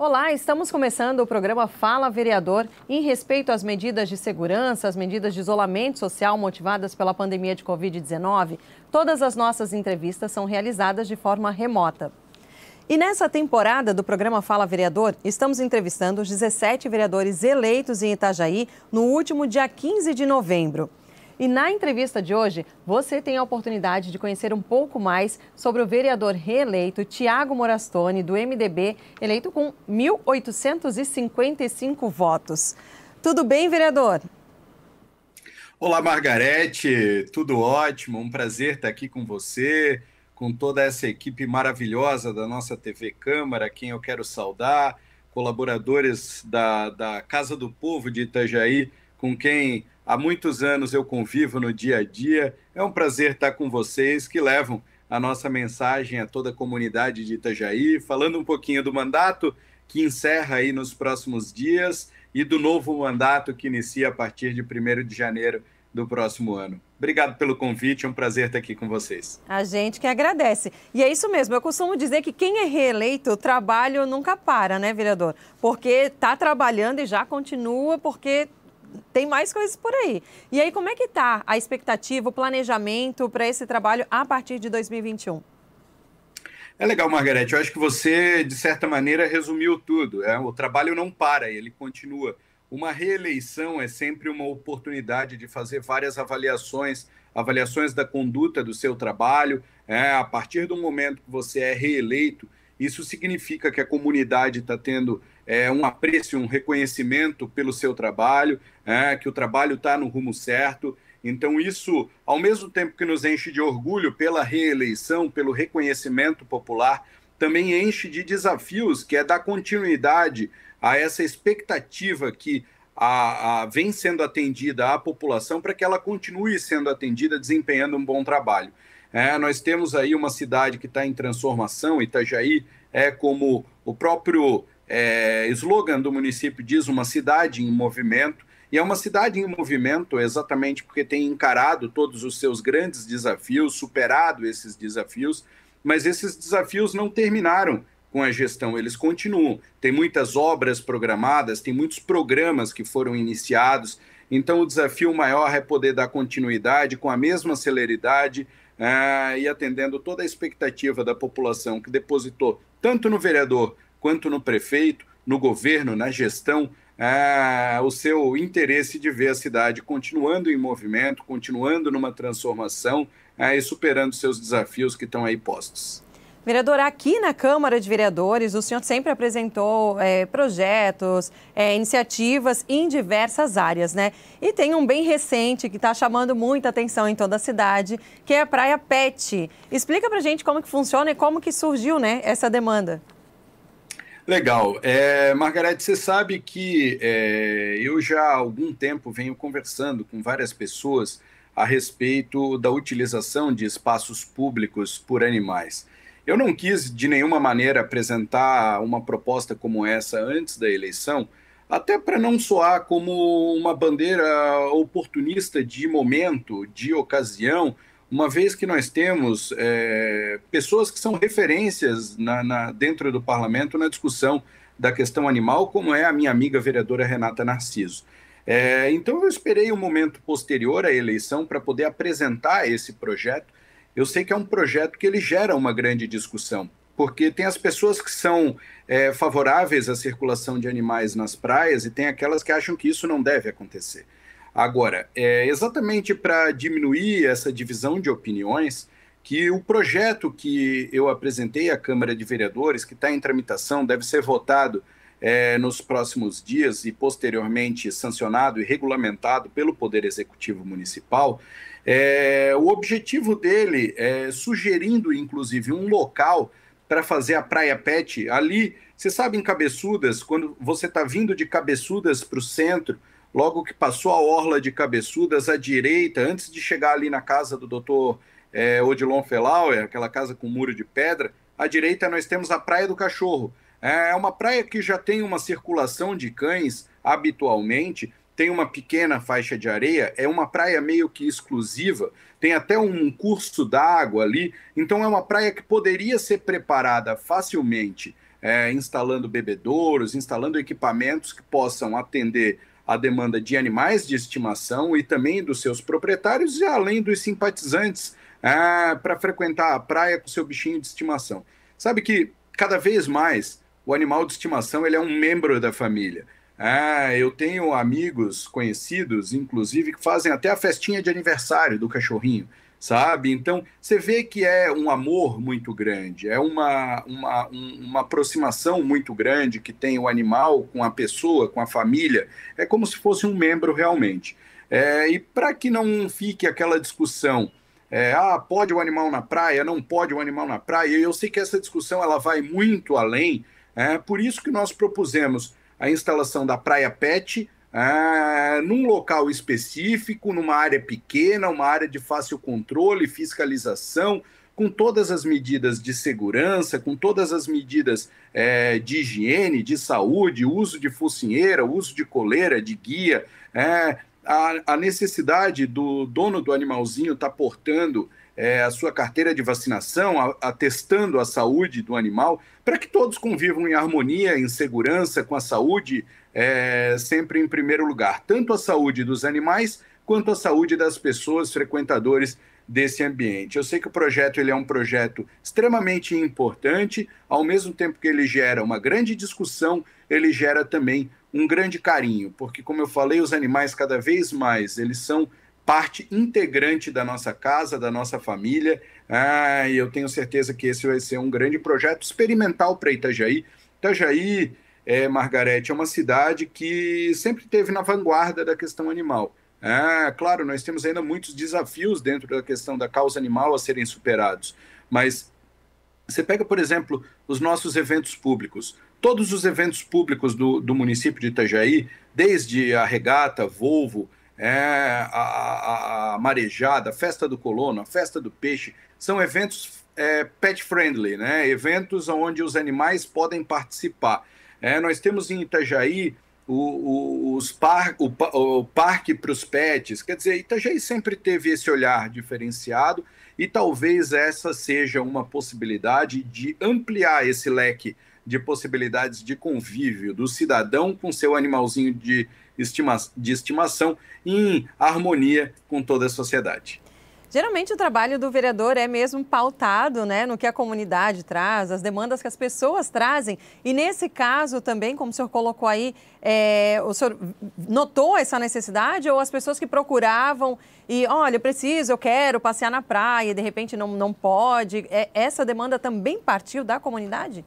Olá, estamos começando o programa Fala Vereador em respeito às medidas de segurança, às medidas de isolamento social motivadas pela pandemia de Covid-19. Todas as nossas entrevistas são realizadas de forma remota. E nessa temporada do programa Fala Vereador, estamos entrevistando os 17 vereadores eleitos em Itajaí no último dia 15 de novembro. E na entrevista de hoje, você tem a oportunidade de conhecer um pouco mais sobre o vereador reeleito Tiago Morastone, do MDB, eleito com 1.855 votos. Tudo bem, vereador? Olá, Margarete, tudo ótimo, um prazer estar aqui com você, com toda essa equipe maravilhosa da nossa TV Câmara, quem eu quero saudar, colaboradores da, da Casa do Povo de Itajaí, com quem Há muitos anos eu convivo no dia a dia. É um prazer estar com vocês que levam a nossa mensagem a toda a comunidade de Itajaí, falando um pouquinho do mandato que encerra aí nos próximos dias e do novo mandato que inicia a partir de 1 de janeiro do próximo ano. Obrigado pelo convite, é um prazer estar aqui com vocês. A gente que agradece. E é isso mesmo, eu costumo dizer que quem é reeleito, o trabalho nunca para, né, vereador? Porque está trabalhando e já continua, porque tem mais coisas por aí. E aí, como é que está a expectativa, o planejamento para esse trabalho a partir de 2021? É legal, Margarete. Eu acho que você, de certa maneira, resumiu tudo. É? O trabalho não para, ele continua. Uma reeleição é sempre uma oportunidade de fazer várias avaliações, avaliações da conduta do seu trabalho. É? a partir do momento que você é reeleito, isso significa que a comunidade está tendo é, um apreço, um reconhecimento pelo seu trabalho, é, que o trabalho está no rumo certo. Então, isso, ao mesmo tempo que nos enche de orgulho pela reeleição, pelo reconhecimento popular, também enche de desafios, que é dar continuidade a essa expectativa que a, a, vem sendo atendida à população para que ela continue sendo atendida, desempenhando um bom trabalho. É, nós temos aí uma cidade que está em transformação, Itajaí, é como o próprio é, slogan do município diz uma cidade em movimento, e é uma cidade em movimento exatamente porque tem encarado todos os seus grandes desafios, superado esses desafios, mas esses desafios não terminaram com a gestão, eles continuam. Tem muitas obras programadas, tem muitos programas que foram iniciados, então o desafio maior é poder dar continuidade com a mesma celeridade uh, e atendendo toda a expectativa da população que depositou tanto no vereador quanto no prefeito, no governo, na gestão, ah, o seu interesse de ver a cidade continuando em movimento, continuando numa transformação ah, e superando seus desafios que estão aí postos. Vereador, aqui na Câmara de Vereadores, o senhor sempre apresentou é, projetos, é, iniciativas em diversas áreas, né? E tem um bem recente que está chamando muita atenção em toda a cidade, que é a Praia Pet. Explica pra gente como que funciona e como que surgiu, né, essa demanda. Legal. É, Margarete, você sabe que é, eu já há algum tempo venho conversando com várias pessoas a respeito da utilização de espaços públicos por animais. Eu não quis de nenhuma maneira apresentar uma proposta como essa antes da eleição, até para não soar como uma bandeira oportunista de momento, de ocasião, uma vez que nós temos é, pessoas que são referências na, na, dentro do parlamento na discussão da questão animal, como é a minha amiga vereadora Renata Narciso. É, então, eu esperei um momento posterior à eleição para poder apresentar esse projeto. Eu sei que é um projeto que ele gera uma grande discussão, porque tem as pessoas que são é, favoráveis à circulação de animais nas praias e tem aquelas que acham que isso não deve acontecer. Agora, é exatamente para diminuir essa divisão de opiniões que o projeto que eu apresentei à Câmara de Vereadores, que está em tramitação, deve ser votado é, nos próximos dias e posteriormente sancionado e regulamentado pelo Poder Executivo Municipal. É, o objetivo dele é sugerindo, inclusive, um local para fazer a Praia Pet ali. Você sabe, em Cabeçudas, quando você está vindo de Cabeçudas para o centro, logo que passou a orla de cabeçudas à direita, antes de chegar ali na casa do doutor é, Odilon Felauer, aquela casa com muro de pedra, à direita nós temos a Praia do Cachorro. É, é uma praia que já tem uma circulação de cães habitualmente, tem uma pequena faixa de areia, é uma praia meio que exclusiva, tem até um curso d'água ali, então é uma praia que poderia ser preparada facilmente, é, instalando bebedouros, instalando equipamentos que possam atender a demanda de animais de estimação e também dos seus proprietários, e além dos simpatizantes é, para frequentar a praia com seu bichinho de estimação. Sabe que cada vez mais o animal de estimação ele é um membro da família. É, eu tenho amigos conhecidos, inclusive, que fazem até a festinha de aniversário do cachorrinho sabe? Então, você vê que é um amor muito grande, é uma, uma, um, uma aproximação muito grande que tem o animal com a pessoa, com a família, é como se fosse um membro realmente. É, e para que não fique aquela discussão, é, ah, pode o animal na praia, não pode o animal na praia, eu sei que essa discussão ela vai muito além, é por isso que nós propusemos a instalação da Praia Pet, ah, num local específico, numa área pequena, uma área de fácil controle, e fiscalização, com todas as medidas de segurança, com todas as medidas é, de higiene, de saúde, uso de focinheira, uso de coleira, de guia, é, a, a, necessidade do dono do animalzinho estar tá portando é, a sua carteira de vacinação, a, atestando a saúde do animal, para que todos convivam em harmonia, em segurança, com a saúde é, sempre em primeiro lugar, tanto a saúde dos animais quanto a saúde das pessoas frequentadores desse ambiente. Eu sei que o projeto ele é um projeto extremamente importante, ao mesmo tempo que ele gera uma grande discussão, ele gera também um grande carinho, porque como eu falei, os animais cada vez mais eles são parte integrante da nossa casa, da nossa família. Ah, e eu tenho certeza que esse vai ser um grande projeto experimental para Itajaí. Itajaí é, Margarete, é uma cidade que sempre teve na vanguarda da questão animal. É, claro, nós temos ainda muitos desafios dentro da questão da causa animal a serem superados, mas você pega, por exemplo, os nossos eventos públicos. Todos os eventos públicos do, do município de Itajaí, desde a regata, Volvo, é, a, a, a, marejada, a festa do colono, a festa do peixe, são eventos é, pet friendly, né? eventos onde os animais podem participar. É, nós temos em Itajaí o, o, os par, o, o parque para os pets. Quer dizer, Itajaí sempre teve esse olhar diferenciado e talvez essa seja uma possibilidade de ampliar esse leque de possibilidades de convívio do cidadão com seu animalzinho de, estima, de estimação em harmonia com toda a sociedade. Geralmente o trabalho do vereador é mesmo pautado né, no que a comunidade traz, as demandas que as pessoas trazem. E nesse caso também, como o senhor colocou aí, é, o senhor notou essa necessidade ou as pessoas que procuravam e, olha, eu preciso, eu quero passear na praia, e de repente não, não pode. É, essa demanda também partiu da comunidade?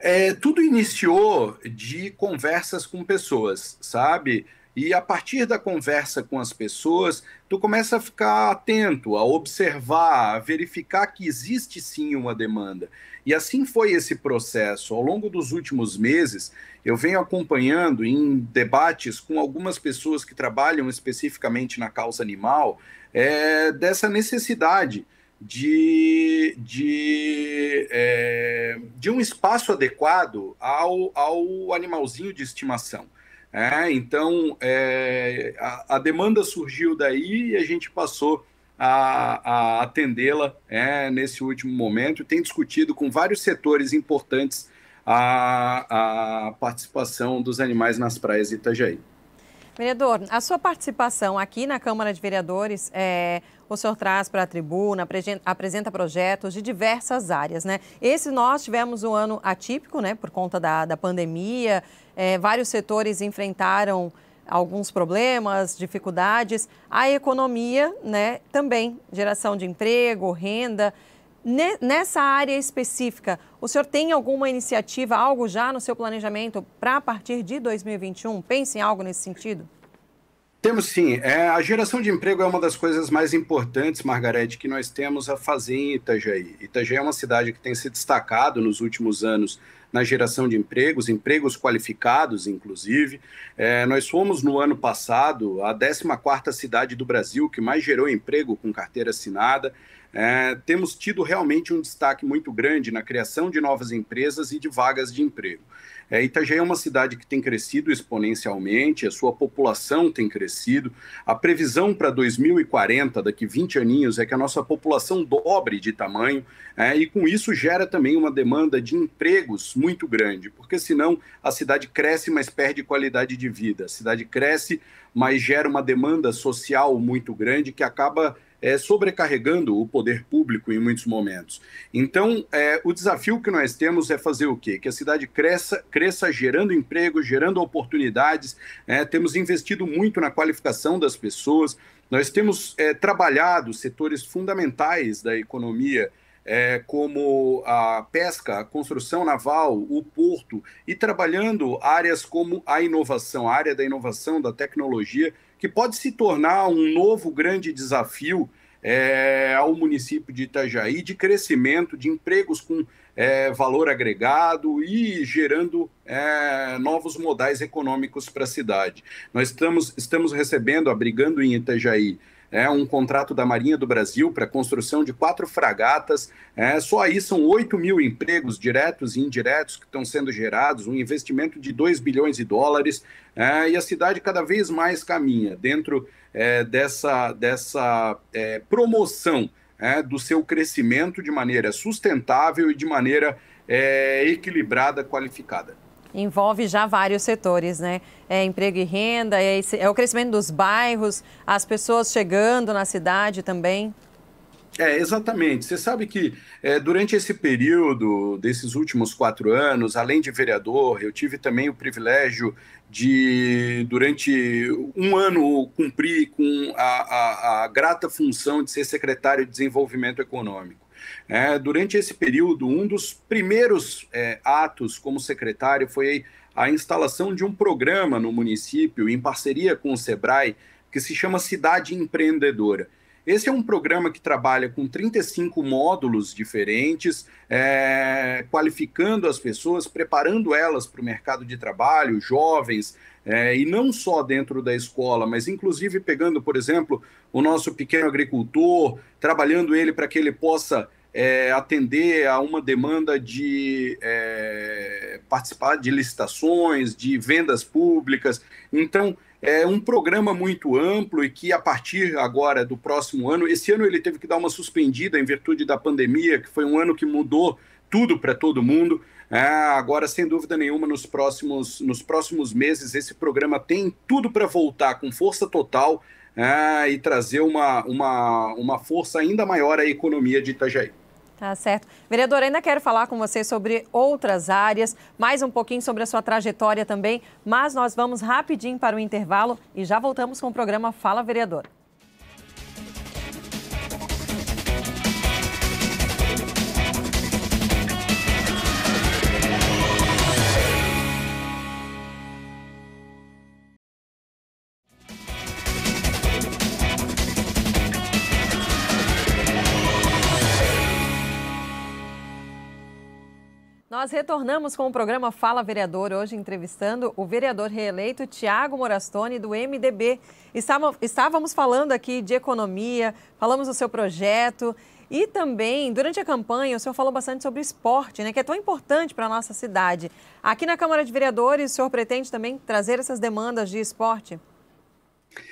É, tudo iniciou de conversas com pessoas, sabe? E a partir da conversa com as pessoas, tu começa a ficar atento, a observar, a verificar que existe sim uma demanda. E assim foi esse processo. Ao longo dos últimos meses, eu venho acompanhando em debates com algumas pessoas que trabalham especificamente na causa animal, é, dessa necessidade de, de, é, de um espaço adequado ao, ao animalzinho de estimação. É, então, é, a, a, demanda surgiu daí e a gente passou a, a atendê-la é, nesse último momento. Tem discutido com vários setores importantes a, a participação dos animais nas praias de Itajaí. Vereador, a sua participação aqui na Câmara de Vereadores, é, o senhor traz para a tribuna, apresenta projetos de diversas áreas, né? Esse nós tivemos um ano atípico, né, por conta da, da pandemia, é, vários setores enfrentaram alguns problemas, dificuldades. A economia, né, também, geração de emprego, renda. Nessa área específica, o senhor tem alguma iniciativa, algo já no seu planejamento para a partir de 2021? Pense em algo nesse sentido? Temos sim. É, a geração de emprego é uma das coisas mais importantes, Margarete, que nós temos a fazer em Itajaí. Itajaí é uma cidade que tem se destacado nos últimos anos na geração de empregos, empregos qualificados, inclusive. É, nós fomos, no ano passado, a 14 cidade do Brasil que mais gerou emprego com carteira assinada. É, temos tido realmente um destaque muito grande na criação de novas empresas e de vagas de emprego. É, Itajaí é uma cidade que tem crescido exponencialmente, a sua população tem crescido. A previsão para 2040, daqui 20 aninhos, é que a nossa população dobre de tamanho, é, e com isso gera também uma demanda de empregos muito grande, porque senão a cidade cresce, mas perde qualidade de vida. A cidade cresce, mas gera uma demanda social muito grande que acaba é, sobrecarregando o poder público em muitos momentos. Então, é, o desafio que nós temos é fazer o quê? Que a cidade cresça, cresça gerando emprego, gerando oportunidades. É, temos investido muito na qualificação das pessoas, nós temos é, trabalhado setores fundamentais da economia. É, como a pesca, a construção naval, o porto, e trabalhando áreas como a inovação, a área da inovação, da tecnologia, que pode se tornar um novo grande desafio é, ao município de Itajaí de crescimento de empregos com é, valor agregado e gerando é, novos modais econômicos para a cidade. Nós estamos, estamos recebendo, abrigando em Itajaí, é, um contrato da Marinha do Brasil para construção de quatro fragatas. É, só aí são 8 mil empregos diretos e indiretos que estão sendo gerados, um investimento de 2 bilhões de dólares, é, e a cidade cada vez mais caminha dentro é, dessa, dessa é, promoção é, do seu crescimento de maneira sustentável e de maneira equilibrada, qualificada envolve já vários setores, né? É emprego e renda, é, esse, é, o crescimento dos bairros, as pessoas chegando na cidade também. É, exatamente. Você sabe que é, durante esse período, desses últimos quatro anos, além de vereador, eu tive também o privilégio de, durante um ano, cumprir com a, a, a grata função de ser secretário de Desenvolvimento Econômico. É, durante esse período, um dos primeiros é, atos como secretário foi a instalação de um programa no município, em parceria com o SEBRAE, que se chama Cidade Empreendedora. Esse é um programa que trabalha com 35 módulos diferentes, é, qualificando as pessoas, preparando elas para o mercado de trabalho, jovens, é, e não só dentro da escola, mas inclusive pegando, por exemplo, o nosso pequeno agricultor, trabalhando ele para que ele possa é, atender a uma demanda de é, participar de licitações, de vendas públicas. Então, é um programa muito amplo e que a partir agora do próximo ano, esse ano ele teve que dar uma suspendida em virtude da pandemia, que foi um ano que mudou tudo para todo mundo. É, agora, sem dúvida nenhuma, nos próximos, nos próximos meses, esse programa tem tudo para voltar com força total é, e trazer uma, uma, uma força ainda maior à economia de Itajaí. Tá certo. Vereador, ainda quero falar com você sobre outras áreas, mais um pouquinho sobre a sua trajetória também, mas nós vamos rapidinho para o intervalo e já voltamos com o programa Fala Vereador. Nós retornamos com o programa Fala Vereador, hoje entrevistando o vereador reeleito Tiago Morastone, do MDB. Estávamos falando aqui de economia, falamos do seu projeto e também, durante a campanha, o senhor falou bastante sobre esporte, né, que é tão importante para a nossa cidade. Aqui na Câmara de Vereadores, o senhor pretende também trazer essas demandas de esporte?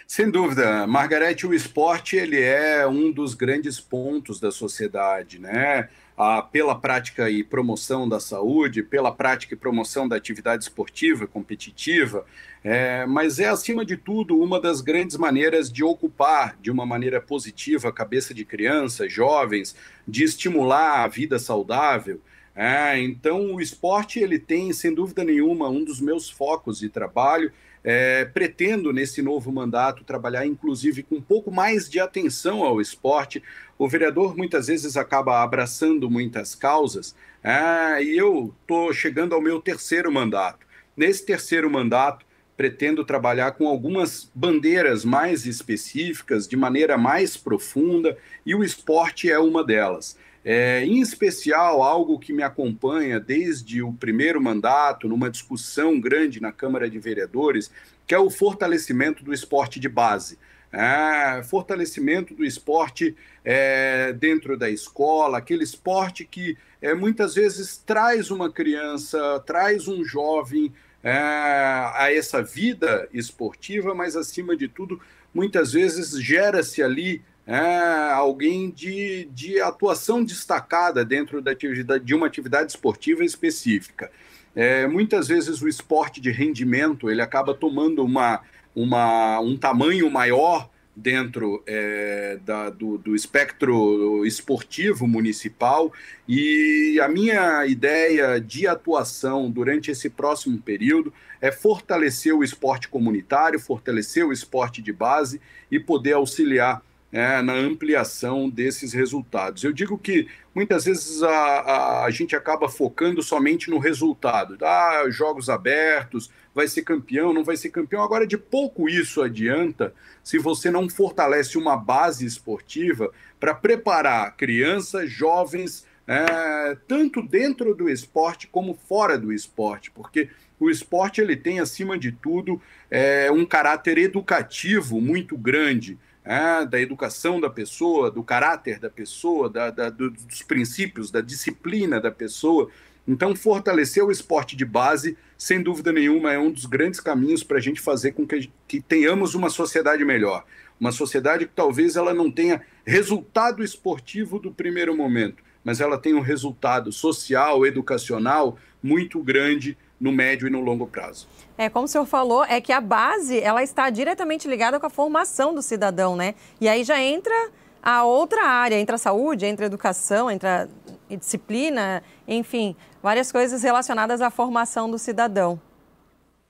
Sem dúvida, Margarete, o esporte ele é um dos grandes pontos da sociedade, né? ah, pela prática e promoção da saúde, pela prática e promoção da atividade esportiva competitiva, é, mas é, acima de tudo, uma das grandes maneiras de ocupar de uma maneira positiva a cabeça de crianças, jovens, de estimular a vida saudável. É, então, o esporte ele tem, sem dúvida nenhuma, um dos meus focos de trabalho. É, pretendo, nesse novo mandato, trabalhar inclusive com um pouco mais de atenção ao esporte, o vereador muitas vezes acaba abraçando muitas causas, ah, e eu estou chegando ao meu terceiro mandato. Nesse terceiro mandato, pretendo trabalhar com algumas bandeiras mais específicas, de maneira mais profunda, e o esporte é uma delas. É, em especial, algo que me acompanha desde o primeiro mandato, numa discussão grande na Câmara de Vereadores, que é o fortalecimento do esporte de base. É, fortalecimento do esporte é, dentro da escola, aquele esporte que é, muitas vezes traz uma criança, traz um jovem é, a essa vida esportiva, mas acima de tudo, muitas vezes gera-se ali é, alguém de, de atuação destacada dentro da atividade, de uma atividade esportiva específica. É, muitas vezes o esporte de rendimento ele acaba tomando uma uma, um tamanho maior dentro é, da, do, do, espectro esportivo municipal e a minha ideia de atuação durante esse próximo período é fortalecer o esporte comunitário, fortalecer o esporte de base e poder auxiliar é, na ampliação desses resultados. Eu digo que muitas vezes a, a, a, gente acaba focando somente no resultado. Ah, jogos abertos, vai ser campeão, não vai ser campeão. Agora, de pouco isso adianta se você não fortalece uma base esportiva para preparar crianças, jovens, é, tanto dentro do esporte como fora do esporte, porque o esporte ele tem, acima de tudo, é, um caráter educativo muito grande. É, da educação da pessoa, do caráter da pessoa, da, da, dos princípios, da disciplina da pessoa. Então, fortalecer o esporte de base, sem dúvida nenhuma, é um dos grandes caminhos para a gente fazer com que, que tenhamos uma sociedade melhor. Uma sociedade que talvez ela não tenha resultado esportivo do primeiro momento, mas ela tem um resultado social, educacional muito grande no médio e no longo prazo. É, como o senhor falou, é que a base ela está diretamente ligada com a formação do cidadão, né? E aí já entra a outra área, entra a saúde, entra a educação, entra a disciplina, enfim, várias coisas relacionadas à formação do cidadão.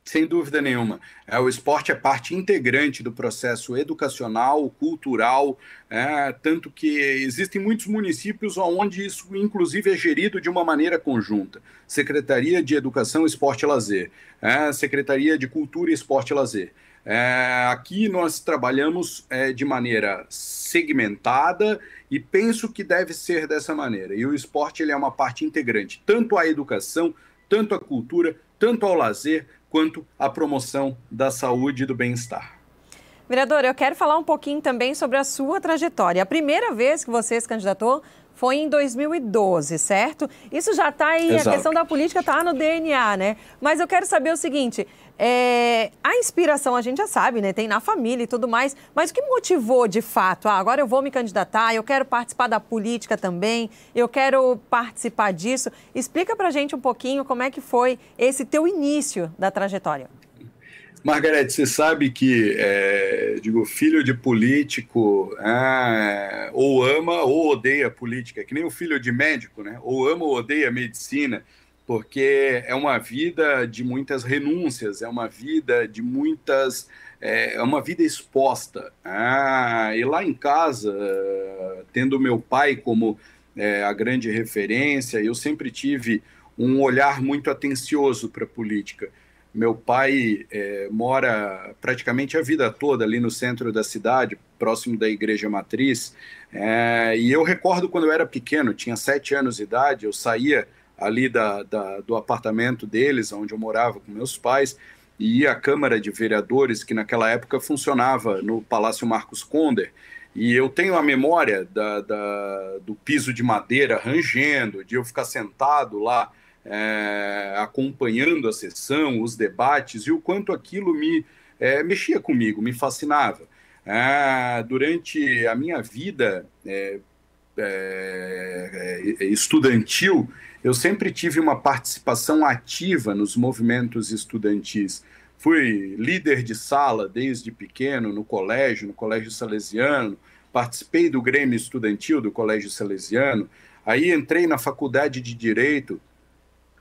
Sem dúvida nenhuma. É, o esporte é parte integrante do processo educacional, cultural, é, tanto que existem muitos municípios onde isso, inclusive, é gerido de uma maneira conjunta. Secretaria de Educação, Esporte e Lazer, é, Secretaria de Cultura, Esporte e Lazer. É, aqui nós trabalhamos é, de maneira segmentada e penso que deve ser dessa maneira. E o esporte ele é uma parte integrante, tanto à educação, tanto à cultura, tanto ao lazer, quanto à promoção da saúde e do bem-estar. Vereador, eu quero falar um pouquinho também sobre a sua trajetória. A primeira vez que você se candidatou foi em 2012, certo? Isso já está aí, Exato. a questão da política está no DNA, né? Mas eu quero saber o seguinte: é, a inspiração a gente já sabe, né? Tem na família e tudo mais, mas o que motivou de fato? Ah, agora eu vou me candidatar, eu quero participar da política também, eu quero participar disso. Explica pra gente um pouquinho como é que foi esse teu início da trajetória. Margarete, você sabe que, é, digo, filho de político é, ou ama ou odeia política, que nem o filho de médico, né? Ou ama ou odeia medicina, porque é uma vida de muitas renúncias, é uma vida de muitas. É, é uma vida exposta. Ah, e lá em casa, tendo meu pai como é, a grande referência, eu sempre tive um olhar muito atencioso para a política. Meu pai é, mora praticamente a vida toda ali no centro da cidade, próximo da Igreja Matriz. É, e eu recordo quando eu era pequeno, tinha sete anos de idade, eu saía ali da, da, do apartamento deles, onde eu morava com meus pais, e ia à Câmara de Vereadores, que naquela época funcionava no Palácio Marcos Conder. E eu tenho a memória da, da, do piso de madeira rangendo, de eu ficar sentado lá é, acompanhando a sessão, os debates e o quanto aquilo me é, mexia comigo, me fascinava. É, durante a minha vida é, é, é, estudantil, eu sempre tive uma participação ativa nos movimentos estudantis. Fui líder de sala desde pequeno no colégio, no colégio salesiano, participei do Grêmio Estudantil do Colégio Salesiano, aí entrei na faculdade de Direito,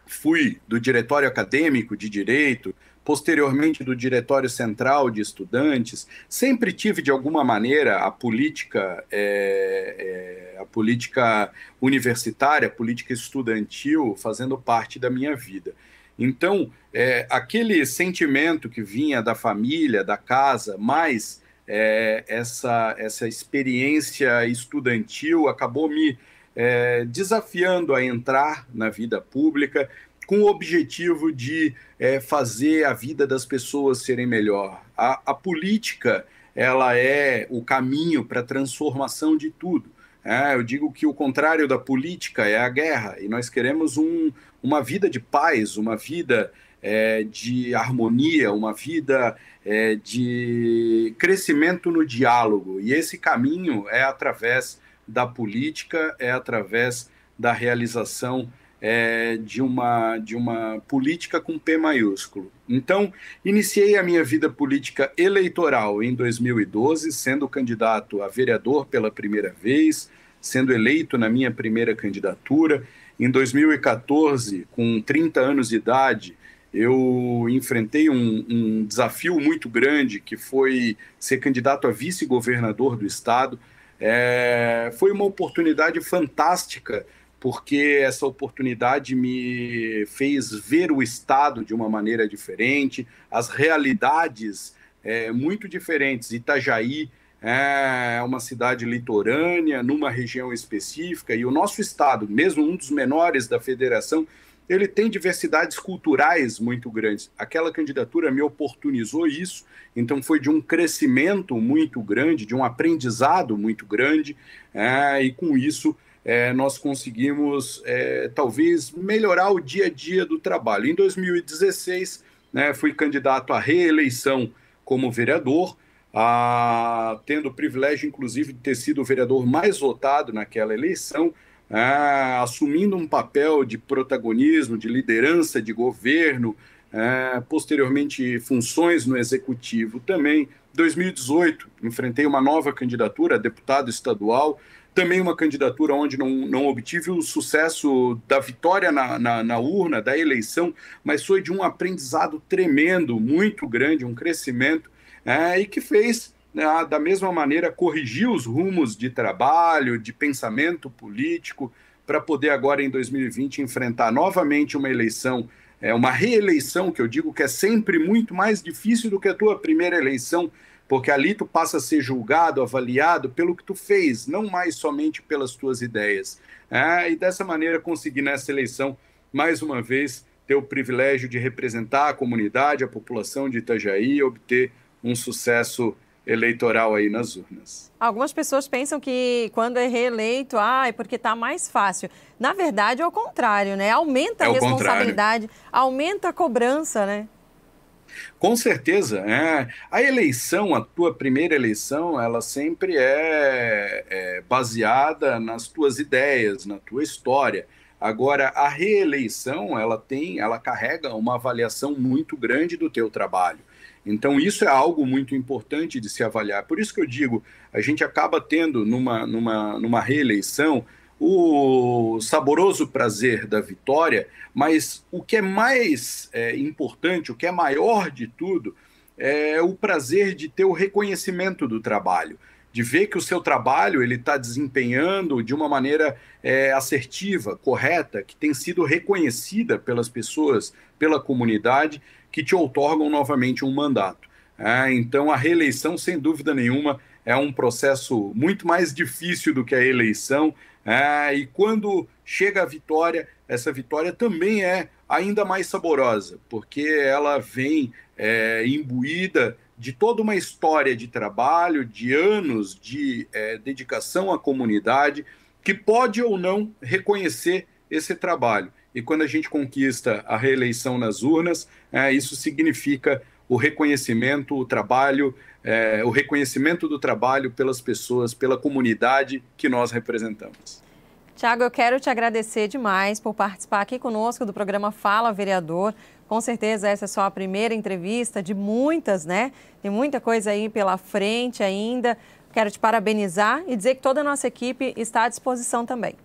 fui do Diretório Acadêmico de Direito, posteriormente do Diretório Central de Estudantes, sempre tive de alguma maneira a política, é, é, a política universitária, a política estudantil fazendo parte da minha vida. Então, é, aquele sentimento que vinha da família, da casa, mais é, essa, essa experiência estudantil acabou me é, desafiando a entrar na vida pública com o objetivo de é, fazer a vida das pessoas serem melhor. A, a política ela é o caminho para a transformação de tudo. É, eu digo que o contrário da política é a guerra, e nós queremos um, uma vida de paz, uma vida é, de harmonia, uma vida é, de crescimento no diálogo. E esse caminho é através da política, é através da realização é, de, uma, de uma política com P maiúsculo. Então, iniciei a minha vida política eleitoral em 2012, sendo candidato a vereador pela primeira vez, sendo eleito na minha primeira candidatura. Em 2014, com 30 anos de idade, eu enfrentei um, um desafio muito grande que foi ser candidato a vice-governador do estado. É, foi uma oportunidade fantástica, porque essa oportunidade me fez ver o Estado de uma maneira diferente, as realidades é, muito diferentes. Itajaí é, é uma cidade litorânea, numa região específica, e o nosso Estado, mesmo um dos menores da federação, ele tem diversidades culturais muito grandes. Aquela candidatura me oportunizou isso, então foi de um crescimento muito grande, de um aprendizado muito grande, é, e com isso é, nós conseguimos é, talvez melhorar o dia a dia do trabalho. Em 2016, né, fui candidato à reeleição como vereador. A, tendo o privilégio, inclusive, de ter sido o vereador mais votado naquela eleição, ah, assumindo um papel de protagonismo, de liderança, de governo, ah, posteriormente funções no executivo também. 2018, enfrentei uma nova candidatura, deputado estadual, também uma candidatura onde não, não obtive o sucesso da vitória na, na, na, urna, da eleição, mas foi de um aprendizado tremendo, muito grande, um crescimento, é, e que fez né, ah, da mesma maneira, corrigir os rumos de trabalho, de pensamento político, para poder agora, em 2020, enfrentar novamente uma eleição, é, uma reeleição, que eu digo que é sempre muito mais difícil do que a tua primeira eleição, porque ali tu passa a ser julgado, avaliado pelo que tu fez, não mais somente pelas tuas ideias. É, e dessa maneira, conseguir nessa eleição, mais uma vez, ter o privilégio de representar a comunidade, a população de Itajaí, obter um sucesso eleitoral aí nas urnas. Algumas pessoas pensam que quando é reeleito, ah, é porque está mais fácil. Na verdade, é o contrário, né? Aumenta é a responsabilidade, contrário. aumenta a cobrança, né? Com certeza. É. A eleição, a tua primeira eleição, ela sempre é, é, baseada nas tuas ideias, na tua história. Agora, a reeleição, ela tem, ela carrega uma avaliação muito grande do teu trabalho. Então, isso é algo muito importante de se avaliar. Por isso que eu digo, a gente acaba tendo numa, numa, numa reeleição o saboroso prazer da vitória, mas o que é mais é, importante, o que é maior de tudo, é o prazer de ter o reconhecimento do trabalho, de ver que o seu trabalho ele está desempenhando de uma maneira é, assertiva, correta, que tem sido reconhecida pelas pessoas, pela comunidade, que te outorgam novamente um mandato. É, então, a reeleição, sem dúvida nenhuma, é um processo muito mais difícil do que a eleição, é, e quando chega a vitória, essa vitória também é ainda mais saborosa, porque ela vem é, imbuída de toda uma história de trabalho, de anos de é, dedicação à comunidade, que pode ou não reconhecer esse trabalho e quando a gente conquista a reeleição nas urnas, é, isso significa o reconhecimento, o trabalho, é, o reconhecimento do trabalho pelas pessoas, pela comunidade que nós representamos. Tiago, eu quero te agradecer demais por participar aqui conosco do programa Fala Vereador. Com certeza essa é só a primeira entrevista de muitas, né? Tem muita coisa aí pela frente ainda. Quero te parabenizar e dizer que toda a nossa equipe está à disposição também.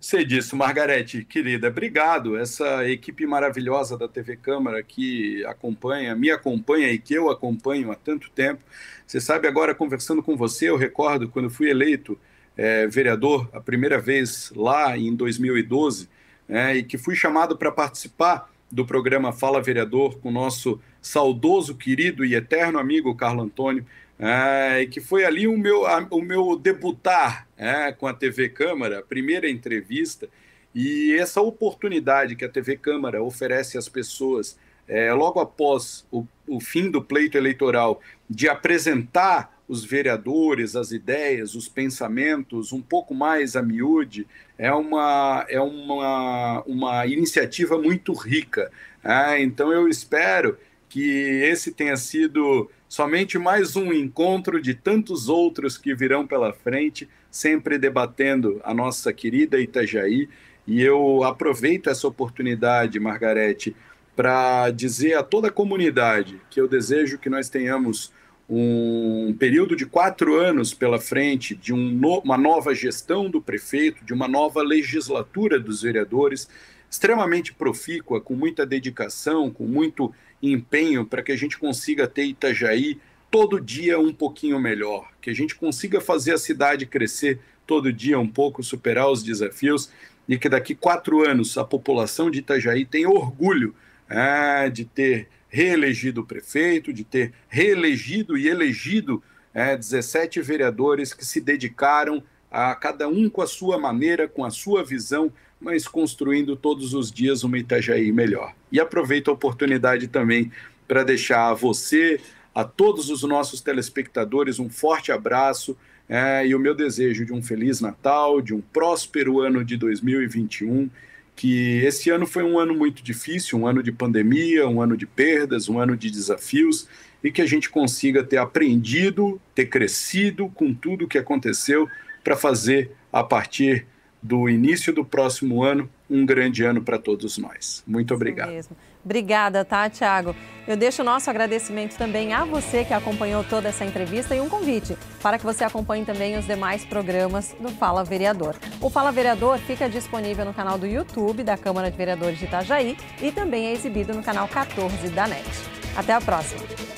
Sei disso, Margarete, querida, obrigado. Essa equipe maravilhosa da TV Câmara que acompanha, me acompanha e que eu acompanho há tanto tempo. Você sabe, agora conversando com você, eu recordo quando fui eleito é, vereador a primeira vez lá em 2012, né, e que fui chamado para participar do programa Fala Vereador com o nosso saudoso, querido e eterno amigo Carlo Antônio é, que foi ali o meu, a, o meu debutar é, com a TV Câmara, a primeira entrevista, e essa oportunidade que a TV Câmara oferece às pessoas é, logo após o, o fim do pleito eleitoral de apresentar os vereadores, as ideias, os pensamentos, um pouco mais a miúde, é uma, é uma, uma iniciativa muito rica. Né? então eu espero que esse tenha sido Somente mais um encontro de tantos outros que virão pela frente, sempre debatendo a nossa querida Itajaí. E eu aproveito essa oportunidade, Margarete, para dizer a toda a comunidade que eu desejo que nós tenhamos um período de quatro anos pela frente de um no, uma nova gestão do prefeito, de uma nova legislatura dos vereadores, extremamente profícua, com muita dedicação, com muito empenho, para que a gente consiga ter Itajaí todo dia um pouquinho melhor, que a gente consiga fazer a cidade crescer todo dia um pouco, superar os desafios e que daqui quatro anos a população de Itajaí tenha orgulho é, de ter reelegido o prefeito, de ter reelegido e elegido é, 17 vereadores que se dedicaram a cada um com a sua maneira, com a sua visão, mas construindo todos os dias uma Itajaí melhor. E aproveito a oportunidade também para deixar a você, a todos os nossos telespectadores, um forte abraço é, e o meu desejo de um Feliz Natal, de um próspero ano de 2021 que esse ano foi um ano muito difícil, um ano de pandemia, um ano de perdas, um ano de desafios, e que a gente consiga ter aprendido, ter crescido com tudo o que aconteceu para fazer a partir do início do próximo ano um grande ano para todos nós. Muito obrigado. mesmo. Obrigada, tá, Tiago? Eu deixo o nosso agradecimento também a você que acompanhou toda essa entrevista e um convite para que você acompanhe também os demais programas do Fala Vereador. O Fala Vereador fica disponível no canal do YouTube da Câmara de Vereadores de Itajaí e também é exibido no canal 14 da NET. Até a próxima!